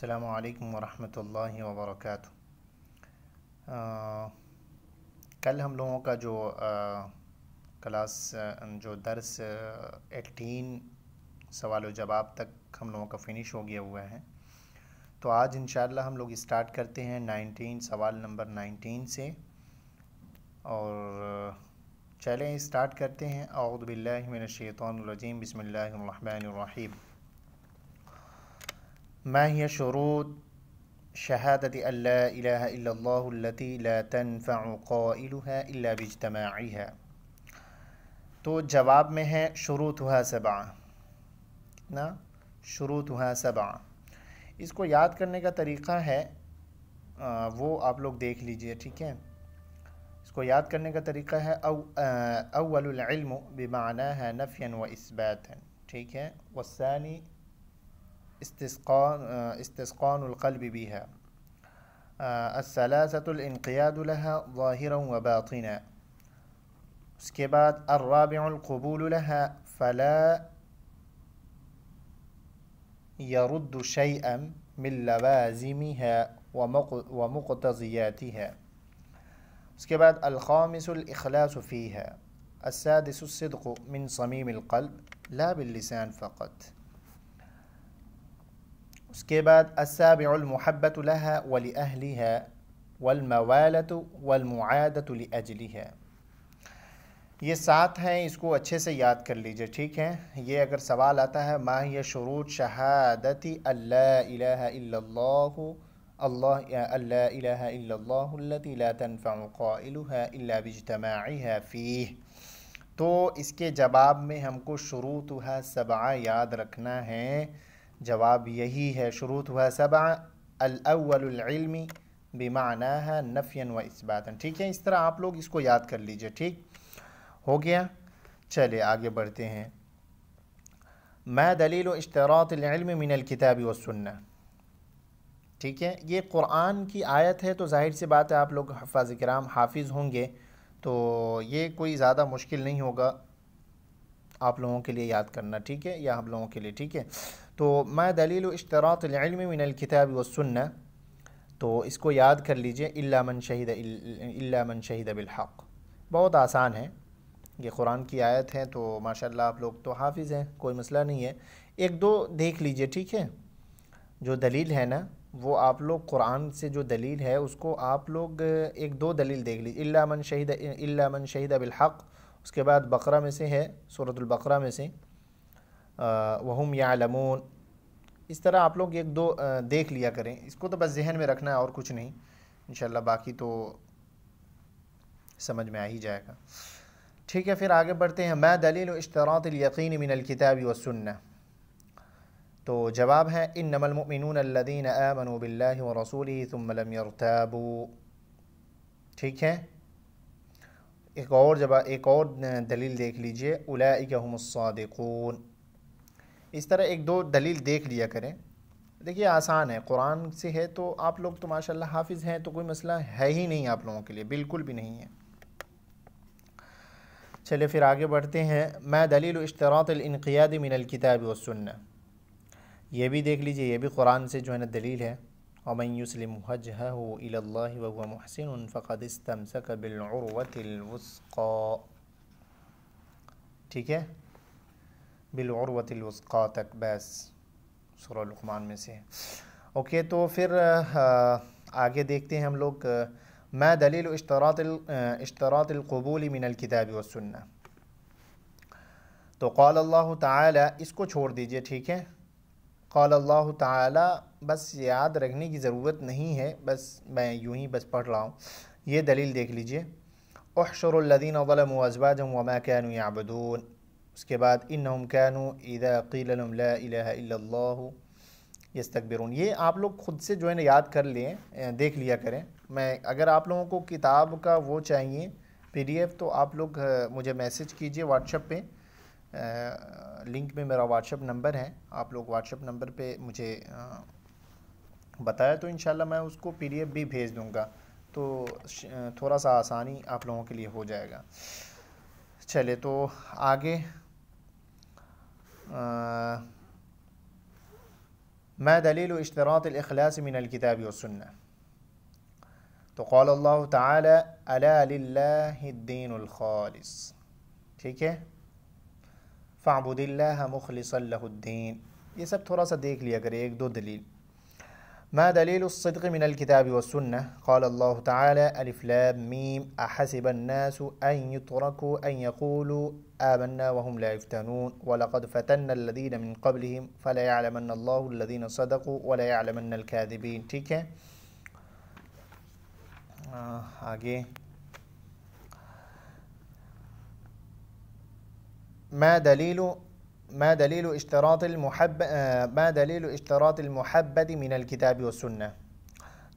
السلام علیکم ورحمۃ اللہ وبرکاتہ کل ہم لوگوں کا جو کلاس جو درس ایٹین سوال و جواب تک ہم لوگوں کا فنش ہو گیا ہوا ہے تو آج انشاءاللہ ہم لوگ اسٹارٹ کرتے ہیں نائنٹین سوال نمبر نائنٹین سے اور چلیں اسٹارٹ کرتے ہیں اعوذ باللہ من الشیطان الرجیم بسم اللہ الرحمن الرحیم ما هي شروط شهادة أن لا إله إلا الله التي لا تنفع قائلها إلا باجتماعها تو جواب میں ہے شروطها ہیں نا شروطها شروعت اس کو یاد کرنے کا طریقہ ہے وہ آپ لوگ دیکھ لیجئے ٹھیک ہے اس کو یاد کرنے کا طریقہ ہے او اول العلم بمعناها ہے و اثباتا ٹھیک ہے والثانی استسقان آه، استسقان القلب بها آه، الثلاثة الانقياد لها ظاهرا وباطنا उसके الرابع القبول لها فلا يرد شيئا من لوازمها ومقتضياتها उसके الخامس الإخلاص فيها السادس الصدق من صميم القلب لا باللسان فقط اس کے بعد السابع المحبت لها ولأهلها والموالة والمعادة لأجلها یہ سات ہیں اس کو اچھے سے یاد کر لیجئے ٹھیک ہے یہ اگر سوال آتا ہے ما ماہیہ شروع شہادتی اللہ فیه تو اس کے جواب میں ہم کو شروطها سبعہ یاد رکھنا ہے جواب یہی ہے شروط ہوا سبع الاول العلم بمعناها نفیا و اثباتا ٹھیک ہے اس طرح آپ لوگ اس کو یاد کر لیجئے ٹھیک ہو گیا چلے آگے بڑھتے ہیں ما دلیل و العلم من الكتاب والسنہ ٹھیک ہے یہ قرآن کی آیت ہے تو ظاہر سی بات ہے آپ لوگ حفاظ کرام حافظ ہوں گے تو یہ کوئی زیادہ مشکل نہیں ہوگا آپ لوگوں کے لیے یاد کرنا ٹھیک ہے یا ہم لوگوں کے لیے ٹھیک ہے تو میں دلیل اشتراط العلم من الکتاب وہ تو اس کو یاد کر لیجیے من شہید شہید بالحق بہت آسان ہے یہ قرآن کی آیت ہے تو ماشاءاللہ اللہ آپ لوگ تو حافظ ہیں کوئی مسئلہ نہیں ہے ایک دو دیکھ لیجئے ٹھیک ہے جو دلیل ہے نا وہ آپ لوگ قرآن سے جو دلیل ہے اس کو آپ لوگ ایک دو دلیل دیکھ لیجیے اللہ من شہید اللہ شہید بالحق اس کے بعد بقرہ میں سے ہے صورت البقرہ میں سے وہم يَعْلَمُونَ اس طرح آپ لوگ ایک دو دیکھ لیا کریں اس کو تو بس ذہن میں رکھنا ہے اور کچھ نہیں انشاءاللہ باقی تو سمجھ میں آ ہی جائے گا ٹھیک ہے پھر آگے بڑھتے ہیں مَا دلیل و الْيَقِينِ مِنَ الْكِتَابِ وَالسُنَّةِ تو جواب ہے اِنَّمَا الْمُؤْمِنُونَ الَّذِينَ آمَنُوا بِاللَّهِ وَرَسُولِهِ ثُمَّ لَمْ يَرْتَابُوا ٹھیک ہے ایک اور جب ایک اور دلیل دیکھ لیجئے الا ہم الصادقون اس طرح ایک دو دلیل دیکھ لیا کریں دیکھیے آسان ہے قرآن سے ہے تو آپ لوگ تو ماشاء اللہ حافظ ہیں تو کوئی مسئلہ ہے ہی نہیں آپ لوگوں کے لیے بالکل بھی نہیں ہے چلے پھر آگے بڑھتے ہیں میں دلیل اشتراط الانقیاد من الکتا والسنہ یہ بھی دیکھ لیجئے یہ بھی قرآن سے جو ہے نا دلیل ہے ومن يسلم وجهه إلى الله وهو محسن فقد استمسك بالعروة الوثقى ٹھیك بالعروة الوثقى تك بس سورة لقمان میں سے اوكي تو پھر آگے دیکھتے ہیں ہم لوگ ما دليل اشتراط اشتراط القبول من الكتاب والسنة تو قال الله تعالى اس کو چھوڑ دیجئے ٹھیک ہے قال اللہ تعالی بس یاد رکھنے کی ضرورت نہیں ہے بس میں یوں ہی بس پڑھ رہا ہوں یہ دلیل دیکھ لیجئے احشر اولم ظلموا جمع وما نوں یابدون اس کے بعد انہم اذا لهم لا الہ الا اللہ یستکبرون یہ آپ لوگ خود سے جو ہے نا یاد کر لیں دیکھ لیا کریں میں اگر آپ لوگوں کو کتاب کا وہ چاہیے پی ڈی ایف تو آپ لوگ مجھے میسج کیجئے واٹس ایپ پہ لنک میں میرا واٹسپ نمبر ہے آپ لوگ واٹسپ نمبر پہ مجھے بتایا تو انشاءاللہ میں اس کو پی ڈی ایف بھی بھیج دوں گا تو تھوڑا سا آسانی آپ لوگوں کے لیے ہو جائے گا چلے تو آگے میں دلیل اشتراۃ الخلا سمین الکیوں سننا ہے تو قول اللہ تعالی للہ الدین الخالص ٹھیک ہے مخلصا له الدين یہ سب تھوڑا سا دیکھ لیا کرے ایک دو دلیل ما دليل الصدق من الكتاب والسنة قال الله تعالى ألف لام ميم أحسب الناس أن يتركوا أن يقولوا آمنا وهم لا يفتنون ولقد فتنا الذين من قبلهم فلا يعلمن الله الذين صدقوا ولا يعلمن الكاذبين ٹھیک ہے آگے ما دليل ما دليل اشتراط المحب ما دليل اشتراط المحبة من الكتاب والسنة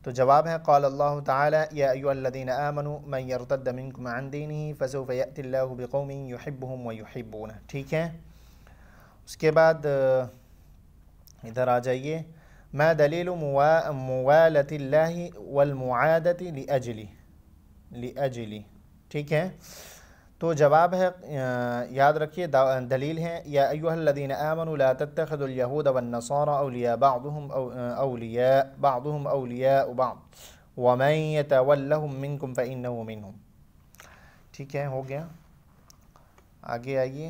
تو جواب ہے قال الله تعالى يا ايها الذين آمنوا من يرتد منكم عن دينه فسوف ياتي الله بقوم يحبهم ويحبونه ٹھیک ہے اس کے بعد ادھر آ جائیے ما دليل موالت الله والمعادة لأجلی لأجلی ٹھیک ہے تو جواب ہے یاد رکھیے دلیل ہیں یا ایوہ الذین آمنوا لا تتخذوا اليہود والنصارى اولیاء بعضهم اولیاء بعضهم اولیاء بعض ومن يتولهم منكم فإنه منهم ٹھیک ہے ہو گیا آگے آئیے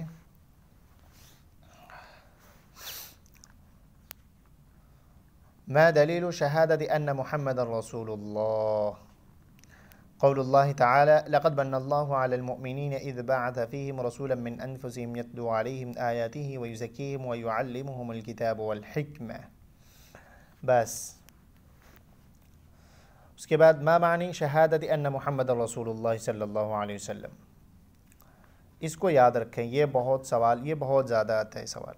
ما دلیل شہادت ان محمد رسول اللہ قول الله تعالى لقد من الله على المؤمنين إذ بعث فيهم رسولا من أنفسهم يتلو عليهم آياته ويزكيهم ويعلمهم الكتاب والحكمة بس کے بعد ما معنی شهادة ان محمد رسول اللہ صلی اللہ علیہ وسلم اس کو یاد رکھیں یہ بہت سوال یہ بہت زیادہ آتا ہے سوال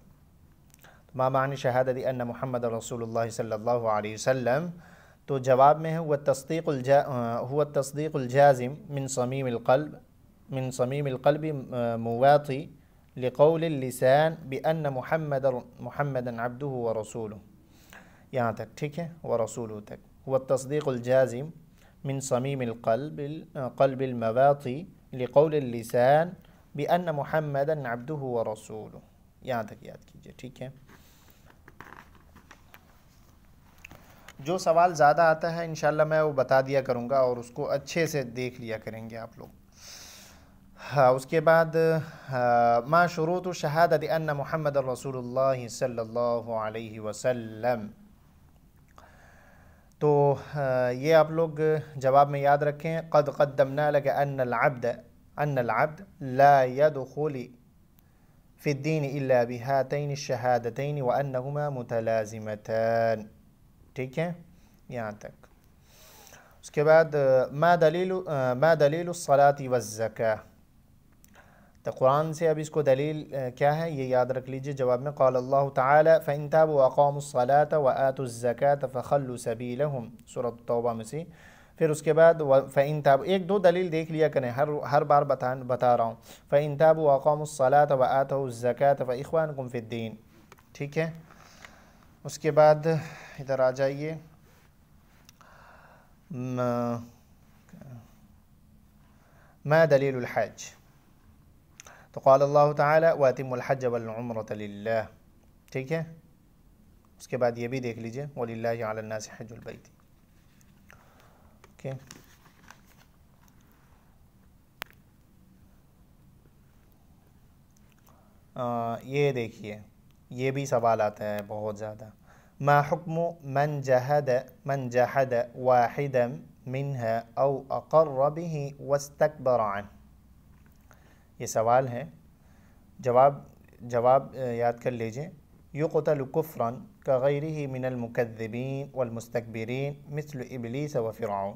ما معنی شهادة ان محمد رسول اللہ صلی اللہ علیہ وسلم تو جواب میں ہے ہوا تصدیق الجا ہوا تصدیق الجازم من صمیم القلب من صمیم القلب مواطی لقول اللسان بأن محمد محمدا عبده ورسوله یہاں تک ٹھیک ہے ورسوله تک तक हुआ الجازم من صميم القلب قلب المواطي لقول اللسان بأن محمدا عبده ورسوله یہاں تک یاد کیجئے ٹھیک ہے जो सवाल ज़्यादा आता है इन मैं वो बता दिया करूँगा और उसको अच्छे से देख लिया करेंगे आप लोग हाँ उसके बाद माँ शुरूत शहादत अन मोहम्मद रसूल सल्लल्लाहु वसल्लम तो ये आप लोग जवाब में याद रखें कद कदमना लग अनबद अनबद लादली फ़िद्दीन अबिहातन शहादतन व अनमा मुतलाज़मतन ٹھیک ہے یہاں تک اس کے بعد ما دلیل الصلاة والزکا تو قرآن سے اب اس کو دلیل کیا ہے یہ یاد رکھ لیجئے جواب میں قال اللہ تعالی فَإِن تَابُوا وَقَامُوا الصَّلَاةَ وَآتُوا الزَّكَاةَ فَخَلُّوا سَبِيلَهُمْ سورة التوبہ میں پھر اس کے بعد فَإِن تَابُوا ایک دو دلیل دیکھ لیا کریں ہر بار بتا رہا ہوں فَإِن تَابُوا وَقَامُوا الصَّلَاةَ وَآتَوُوا الزَّكَاةَ فَإِخْوَانَكُمْ فِي الدِّينَ ٹھیک ہے اس کے بعد ادھر آ جائیے ما دلیل الحج تو قال اللہ تعالی واتم الحج والعمرة لِلَّهِ ٹھیک ہے اس کے بعد یہ بھی دیکھ لیجئے وللہ علی الناس حج الْبَيْتِ یہ دیکھئے یہ بھی سوال آتا ہے بہت زیادہ ما حکم من جہد من جہد واحد من او اقر به ہی وستقبرعین یہ سوال ہے جواب جواب یاد کر لیجئے یقتل کفرا العفرََََََََ من المقدبین المستقبرین مثل ابلیس ص وفرعن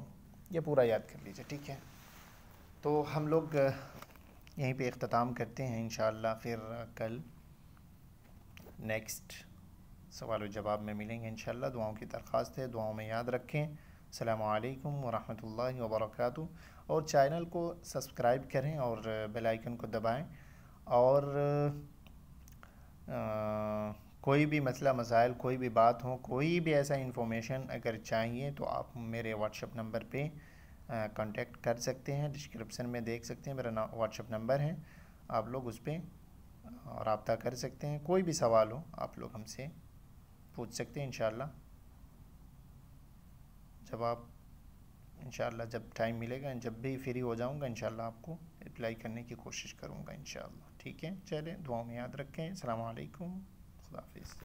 یہ پورا یاد کر لیجئے ٹھیک ہے تو ہم لوگ یہیں پہ اختتام کرتے ہیں انشاءاللہ پھر کل نیکسٹ سوال و جواب میں ملیں گے انشاءاللہ دعاؤں کی درخواست ہے دعاؤں میں یاد رکھیں السلام علیکم ورحمۃ اللہ وبرکاتہ اور چینل کو سبسکرائب کریں اور بیل آئیکن کو دبائیں اور کوئی بھی مسئلہ مسائل کوئی بھی بات ہو کوئی بھی ایسا انفارمیشن اگر چاہیے تو آپ میرے واٹس اپ نمبر پہ کانٹیکٹ کر سکتے ہیں ڈسکرپشن میں دیکھ سکتے ہیں میرا نا واٹسپ نمبر ہے آپ لوگ اس پہ رابطہ کر سکتے ہیں کوئی بھی سوال ہو آپ لوگ ہم سے پوچھ سکتے ہیں انشاءاللہ جب آپ انشاءاللہ جب ٹائم ملے گا جب بھی فری ہو جاؤں گا انشاءاللہ آپ کو اپلائی کرنے کی کوشش کروں گا انشاءاللہ ٹھیک ہے چلیں دعاؤں میں یاد رکھیں السلام علیکم خدا حافظ